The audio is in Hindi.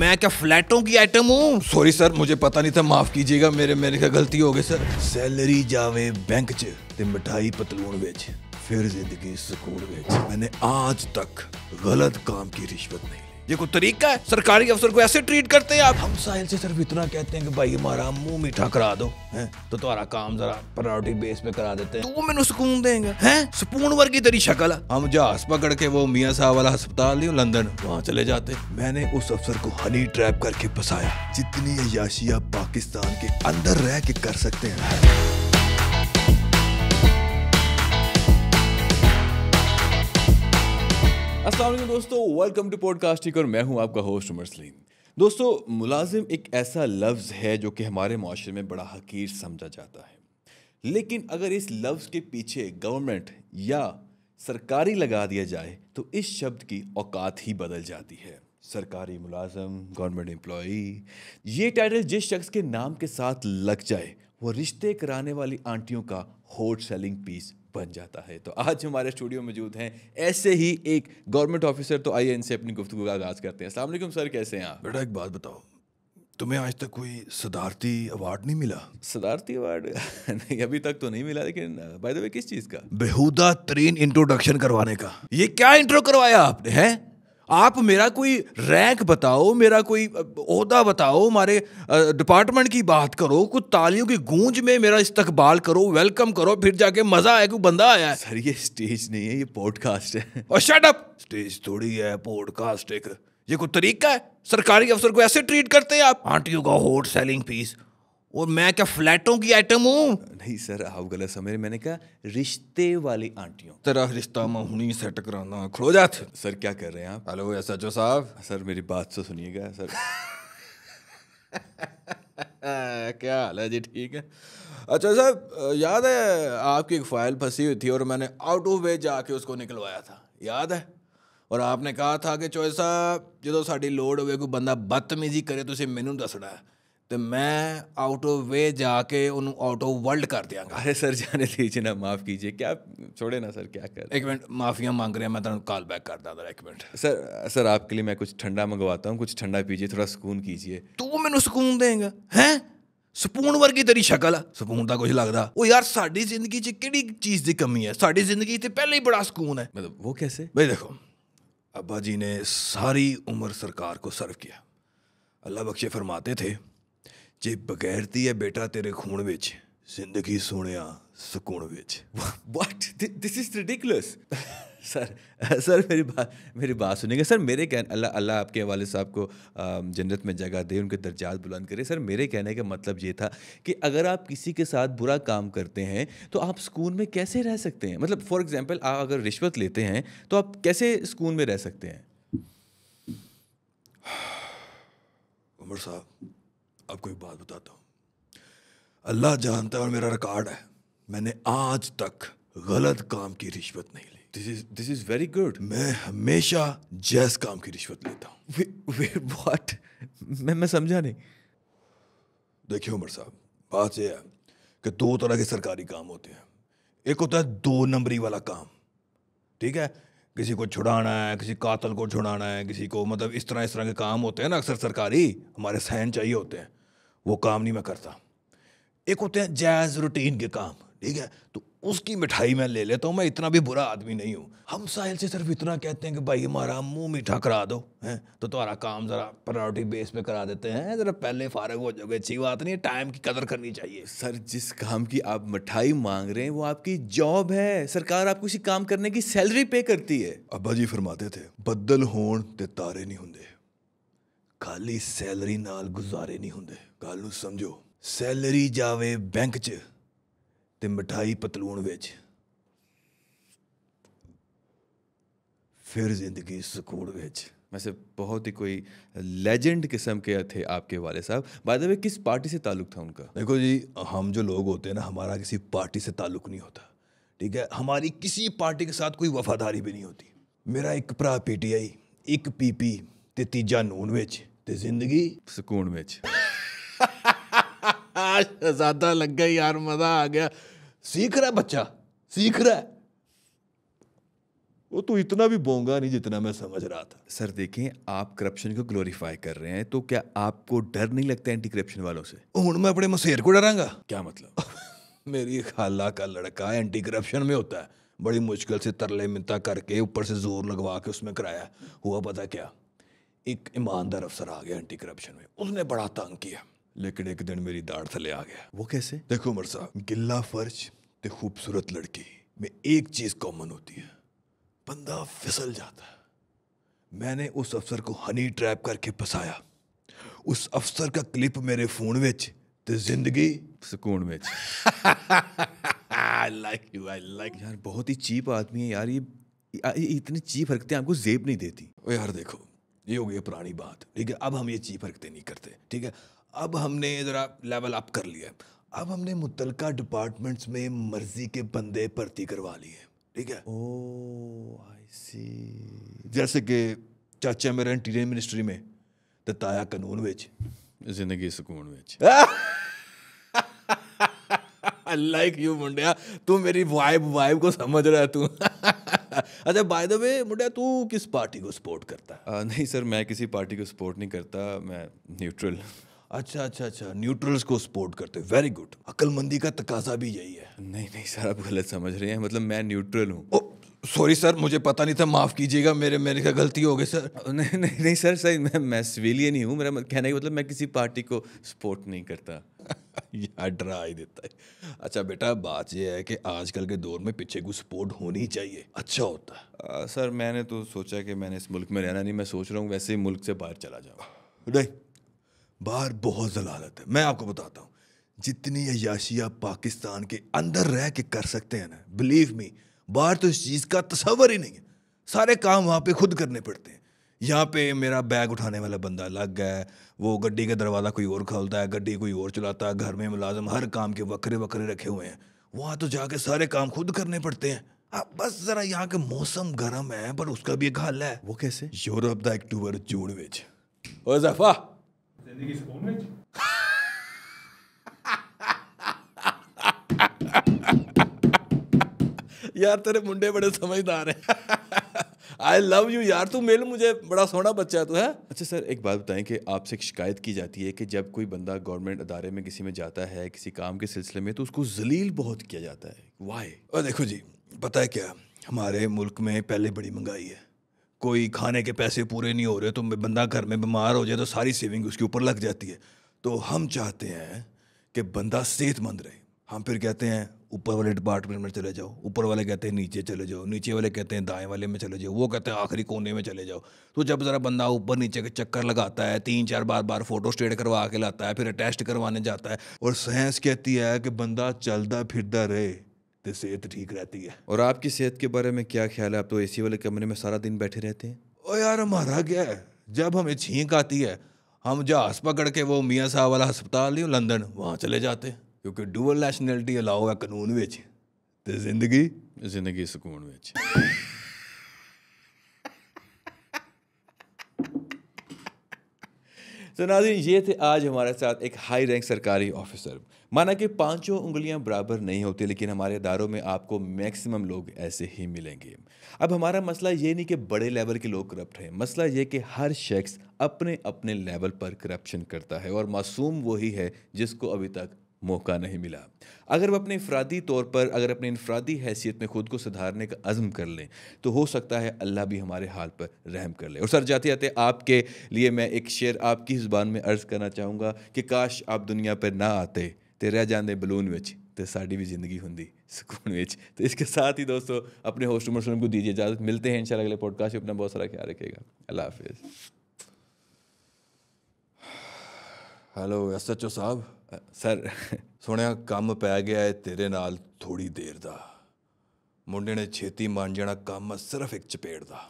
मैं क्या फ्लैटों की आइटम हूँ सॉरी सर मुझे पता नहीं था माफ कीजिएगा मेरे मेरे का गलती हो गई सर सैलरी जावे बैंक च मिठाई पतलून बेच फिर जिंदगी सुकून बेच मैंने आज तक गलत काम की रिश्वत नहीं ये कोई तरीका है सरकारी अफसर को ऐसे ट्रीट करते हैं आप हम साहिल से सिर्फ इतना कहते हैं कि भाई हमारा मुंह मीठा करा दो हैं तो तुम्हारा काम जरा प्रायोरिटी बेस पे करा देते हैं तू मैं सुकून देंगे हैं सुपून वर्गी तरी शक्ल हम जहाज पकड़ के वो मियाँ साहब वाला अस्पताल नहीं लंदन वहाँ चले जाते मैंने उस अफसर को हनी ट्रैप करके फसाया जितनी अयाशिया पाकिस्तान के अंदर रह के कर सकते हैं असल दोस्तों वेलकम टू पॉडकास्टिंग और मैं हूं आपका होस्ट उमर सलीम दोस्तों मुलाजिम एक ऐसा लफ्ज़ है जो कि हमारे माशरे में बड़ा हकीर समझा जाता है लेकिन अगर इस लफ्ज़ के पीछे गवर्नमेंट या सरकारी लगा दिया जाए तो इस शब्द की औकात ही बदल जाती है सरकारी मुलाजम गवर्नमेंट एम्प्लॉई ये टाइटल जिस शख्स के नाम के साथ लग जाए वो रिश्ते कराने वाली आंटियों का होट सेलिंग पीस बन जाता है तो आज हमारे स्टूडियो मौजूद हैं ऐसे ही एक गवर्नमेंट ऑफिसर तो आइए इनसे अपनी गुफ्तु का आगाज़ करते हैं असल सर कैसे हैं आप बेटा एक बात बताओ तुम्हें आज तक कोई सदारती अवार्ड नहीं मिला सदारती अवार्ड नहीं अभी तक तो नहीं मिला लेकिन बाय द वे किस चीज़ का बेहुदा तरीन इंट्रोडक्शन करवाने का ये क्या इंट्रो करवाया आपने हैं आप मेरा कोई रैंक बताओ मेरा कोई अहदा बताओ हमारे डिपार्टमेंट की बात करो कुछ तालियों की गूंज में मेरा इस्तकबाल करो वेलकम करो फिर जाके मजा आया कोई बंदा आया है सर ये स्टेज नहीं है ये पॉडकास्ट है और शट अप स्टेज थोड़ी है पॉडकास्ट एक ये कोई तरीका है सरकारी अफसर को ऐसे ट्रीट करते हैं आप आंटियों का होट सेलिंग पीस और मैं क्या फ्लैटों की आइटम हूँ नहीं सर आप गलत समझ मैंने कहा रिश्ते वाली आंटियों तेरा रिश्ता हूँ से टकराना खड़ो जात सर क्या कर रहे हैं आप हेलो एस एच साहब सर मेरी बात तो सुनिएगा सर क्या हाल है जी ठीक है अच्छा साहब याद है आपकी एक फाइल फंसी हुई थी और मैंने आउट ऑफ वे जाके उसको निकलवाया था याद है और आपने कहा था कि चोए साहब जो साड़ी लोड होवे कोई बंदा बदतमीजी करे तो उसे मैनू दसना है तो मैं आउट ऑफ वे जाके उन आउट ऑफ वर्ल्ड कर देंगा अरे सर जाने दीजिए ना माफ़ कीजिए क्या छोड़े ना सर क्या कर एक मिनट माफ़िया मांग रहे हैं मैं तुम कॉल बैक कर दूँ एक मिनट सर सर आपके लिए मैं कुछ ठंडा मंगवाता हूँ कुछ ठंडा पीजिए थोड़ा सुकून कीजिए तू मैंू सुकून देगा हैं ਸਕੂਨ ਵਰਗੀ ਤੇਰੀ ਸ਼ਕਲ ਸਕੂਨ ਦਾ ਕੁਝ ਲੱਗਦਾ ਉਹ ਯਾਰ ਸਾਡੀ ਜ਼ਿੰਦਗੀ 'ਚ ਕਿਹੜੀ ਚੀਜ਼ ਦੀ ਕਮੀ ਹੈ ਸਾਡੀ ਜ਼ਿੰਦਗੀ 'ਤੇ ਪਹਿਲਾਂ ਹੀ ਬੜਾ ਸਕੂਨ ਹੈ ਮਤਲਬ ਉਹ ਕਿਵੇਂ ਬਈ ਦੇਖੋ ਅੱਬਾ ਜੀ ने सारी उम्र सरकार को सर्व किया अल्लाह बख्शे फरमाते थे ਜੇ ਬਗੈਰਤੀ ਹੈ ਬੇਟਾ ਤੇਰੇ ਖੂਨ ਵਿੱਚ ਜ਼ਿੰਦਗੀ ਸੋਹਣਿਆ ਸਕੂਨ ਵਿੱਚ what this is sir sir मेरी बात मेरी बात सुनेंगे सर मेरे कह अल्लाह अल्लाह आपके वाले साहब को जन्नत में जगह दे उनके दर्जात बुलंद करे सर मेरे कहने का मतलब ये था कि अगर आप किसी के साथ बुरा काम करते हैं तो आप सुकून में कैसे रह सकते हैं मतलब फॉर एग्जांपल आप अगर रिश्वत लेते हैं तो आप कैसे सुकून में रह सकते हैं उमर साहब आपको एक बात बताता हूँ अल्लाह जानता है और मेरा रिकॉर्ड है मैंने आज तक गलत काम की रिश्वत नहीं ली this is this is very good मैं हमेशा जैस काम की रिश्वत लेता हूँ व्हाट मैं मैं समझा नहीं देखिए उमर साहब बात यह है कि दो तरह के सरकारी काम होते हैं एक होता है दो नंबरी वाला काम ठीक है किसी को छुड़ाना है किसी कातल को छुड़ाना है किसी को मतलब इस तरह इस तरह के काम होते हैं ना अक्सर सरकारी हमारे सहन चाहिए होते हैं वो काम नहीं मैं करता एक होते हैं जायज रूटीन के काम ठीक है तो उसकी मिठाई मैं ले लेता हूँ मैं इतना भी बुरा आदमी नहीं हूँ हम साहिल से सिर्फ इतना कहते हैं कि भाई हमारा मुंह मीठा करा दो हैं तो तुम्हारा काम ज़रा प्रायोरिटी बेस पे करा देते हैं ज़रा पहले फारग हो जाओगे अच्छी बात नहीं है टाइम की कदर करनी चाहिए सर जिस काम की आप मिठाई मांग रहे हैं वो आपकी जॉब है सरकार आपको किसी काम करने की सैलरी पे करती है अब्बा जी फरमाते थे बदल होने तारे नहीं होंगे ਖਾਲੀ ਸੈਲਰੀ ਨਾਲ ਗੁਜ਼ਾਰੇ ਨਹੀਂ ਹੁੰਦੇ ਗੱਲ ਨੂੰ ਸਮਝੋ ਸੈਲਰੀ ਜਾਵੇ ਬੈਂਕ 'ਚ ਤੇ ਮਠਾਈ ਪਤਲੂਣ ਵਿੱਚ ਫਿਰ ਜ਼ਿੰਦਗੀ ਸਕੂਲ ਵਿੱਚ ਵੈਸੇ ਬਹੁਤ ਹੀ ਕੋਈ ਲੈਜੈਂਡ ਕਿਸਮ ਕੇ ਥੇ ਆਪਕੇ ਵਾਲੇ ਸਾਹਿਬ ਬਾਏ ਦ ਵੇ ਕਿਸ ਪਾਰਟੀ ਸੇ ਤਾਲੁਕ ਥਾ ਉਨਕਾ ਦੇਖੋ ਜੀ ਹਮ ਜੋ ਲੋਗ ਹੋਤੇ ਨਾ ਹਮਾਰਾ ਕਿਸੇ ਪਾਰਟੀ ਸੇ ਤਾਲੁਕ ਨਹੀਂ ਹੋਤਾ ਠੀਕ ਹੈ ਹਮਾਰੀ ਕਿਸੇ ਪਾਰਟੀ ਕੇ ਸਾਥ ਕੋਈ ਵਫਾਦਾਰੀ ਵੀ ਨਹੀਂ ਹੋਤੀ ਮੇਰਾ ਇੱਕ ਭਰਾ ਪੀਟੀਆਈ ਇੱਕ ਪੀਪੀ ਤੇ ਤੀਜਾ ਨੂਨ ਵਿੱਚ ते जिंदगी सुकून ਵਿੱਚ शहजादा लग गया यार मजा आ गया सीख रहा बच्चा सीख रहा है वो तो इतना भी बोंगा नहीं जितना मैं समझ रहा था सर देखें आप करप्शन को ग्लोरीफाई कर रहे हैं तो क्या आपको डर नहीं लगता एंटी करप्शन वालों से हूं मैं अपने मसेर को डरांगा क्या मतलब मेरी खाला का लड़का एंटी करप्शन में होता है बड़ी मुश्किल से तरले मिनता करके ऊपर से जोर लगवा के उसमें कराया हुआ पता क्या एक ईमानदार अफसर आ गया एंटी करप्शन में उसने बड़ा तंग किया लेकिन एक दिन मेरी दाढ़ थले आ गया वो कैसे देखो उमर साहब गिल्ला फर्ज ते खूबसूरत लड़की में एक चीज़ कॉमन होती है बंदा फिसल जाता है मैंने उस अफसर को हनी ट्रैप करके फसाया उस अफसर का क्लिप मेरे फोन में तो जिंदगी सुकून में I like you I like यार बहुत ही चीप आदमी है यार ये, ये इतनी चीप हरकतें आपको जेब नहीं देती ओ यार देखो ये हो गई पुरानी बात ठीक है अब हम ये चीफ हरकते नहीं करते ठीक है अब हमने ज़रा लेवल अप कर लिया अब हमने मुतलका डिपार्टमेंट्स में मर्जी के बंदे भर्ती करवा लिए ठीक है ओ आई सी जैसे कि चाचा मेरा इंटीरियर मिनिस्ट्री में तो ताया कानून बेच जिंदगी सुकून बेच लाइक यू मुंडिया तू मेरी वाइब वाइब को समझ रहा है तू अच्छा बाय द वे मुंडा तू किस पार्टी को सपोर्ट करता है नहीं सर मैं किसी पार्टी को सपोर्ट नहीं करता मैं न्यूट्रल अच्छा अच्छा अच्छा न्यूट्रल्स को सपोर्ट करते हो वेरी गुड अक्लमंदी का तकाजा भी यही है नहीं नहीं सर आप गलत समझ रहे हैं मतलब मैं न्यूट्रल हूँ सॉरी सर मुझे पता नहीं था माफ़ कीजिएगा मेरे मेरे का गलती हो गई सर नहीं नहीं नहीं सर सही मैं मैं सिविलियन ही हूँ मेरा कहने का मतलब मैं किसी पार्टी को सपोर्ट नहीं करता यहाँ डरा ही देता है अच्छा बेटा बात यह है कि आजकल के दौर में पीछे को सपोर्ट होनी चाहिए अच्छा होता है आ, सर मैंने तो सोचा कि मैंने इस मुल्क में रहना नहीं मैं सोच रहा हूँ वैसे ही मुल्क से बाहर चला जाऊँ नहीं बाहर बहुत जलालत है मैं आपको बताता हूँ जितनी अयाशिया पाकिस्तान के अंदर रह के कर सकते हैं ना बिलीव मी बाहर तो इस चीज़ का तस्वर ही नहीं है सारे काम वहाँ पे खुद करने पड़ते हैं यहाँ पे मेरा बैग उठाने वाला बंदा लग गया है वो गड्डी का दरवाज़ा कोई और खोलता है गड्डी कोई और चलाता है घर में मुलाजम हर काम के वक्रे वक्रे रखे हुए हैं वहाँ तो जाके सारे काम खुद करने पड़ते हैं अब बस जरा यहाँ के मौसम गर्म है पर उसका भी एक हल है वो कैसे यूरोप द अक्टूबर जून विच ओ जफा यार तेरे मुंडे बड़े समझदार हैं आई लव यू यार तू मेल मुझे बड़ा सोना बच्चा है तू है अच्छा सर एक बात बताएं कि आपसे एक शिकायत की जाती है कि जब कोई बंदा गवर्नमेंट अदारे में किसी में जाता है किसी काम के सिलसिले में तो उसको जलील बहुत किया जाता है वाई और देखो जी पता है क्या हमारे मुल्क में पहले बड़ी महंगाई है कोई खाने के पैसे पूरे नहीं हो रहे तो बंदा घर में बीमार हो जाए तो सारी सेविंग उसके ऊपर लग जाती है तो हम चाहते हैं कि बंदा सेहतमंद रहे हम फिर कहते हैं ऊपर वाले डिपार्टमेंट में चले जाओ ऊपर वाले कहते हैं नीचे चले जाओ नीचे वाले कहते हैं दाएं वाले में चले जाओ वो कहते हैं आखिरी कोने में चले जाओ तो जब ज़रा बंदा ऊपर नीचे के चक्कर लगाता है तीन चार बार बार फोटो स्टेट करवा के लाता है फिर अटेस्ट करवाने जाता है और साइंस कहती है कि बंदा चलता फिरता रहे तो सेहत ठीक रहती है और आपकी सेहत के बारे में क्या ख्याल है आप तो ए वाले कमरे में सारा दिन बैठे रहते हैं ओ यार हमारा क्या है जब हमें छींक आती है हम जहाज पकड़ के वो मियाँ साहब वाला अस्पताल नहीं लंदन वहाँ चले जाते हैं क्योंकि ਡੂਅਲ ਨੈਸ਼ਨੈਲਿਟੀ ਅਲਾਉ ਹੈ ਕਾਨੂੰਨ ਵਿੱਚ ਤੇ ਜ਼ਿੰਦਗੀ ਜ਼ਿੰਦਗੀ ਸਕੂਨ ਵਿੱਚ तो नाजिन ये थे आज हमारे साथ एक हाई रैंक सरकारी ऑफिसर माना कि पांचों उंगलियां बराबर नहीं होती लेकिन हमारे इदारों में आपको मैक्सिमम लोग ऐसे ही मिलेंगे अब हमारा मसला ये नहीं कि बड़े लेवल के लोग करप्ट हैं मसला ये कि हर शख्स अपने अपने लेवल पर करप्शन करता है और मासूम वही है जिसको अभी तक मौका नहीं मिला अगर वह अपने इफरादी तौर पर अगर अपने इनफरादी हैसियत में ख़ुद को सुधारने का अज़म कर लें तो हो सकता है अल्लाह भी हमारे हाल पर रहम कर ले और सर जाते जाते आपके लिए मैं एक शेर आपकी ज़ुबान में अर्ज़ करना चाहूँगा कि काश आप दुनिया पर ना आते तो रह जाते बलून में तो साड़ी भी ज़िंदगी होंगी सुकून में तो इसके साथ ही दोस्तों अपने होस्ट उमर को दीजिए इजाज़त मिलते हैं इन अगले पॉडकास्ट अपना बहुत सारा ख्याल रखेगा अल्लाह हाफिज़ हेलो एस साहब ਸਰ ਸੁਣਿਆ ਕੰਮ ਪੈ ਗਿਆ ਏ ਤੇਰੇ ਨਾਲ ਥੋੜੀ ਦੇਰ ਦਾ ਮੁੰਡੇ ਨੇ ਛੇਤੀ ਮੰਨ ਜਾਣਾ ਕੰਮ ਸਿਰਫ ਇੱਕ ਚਪੇੜ ਦਾ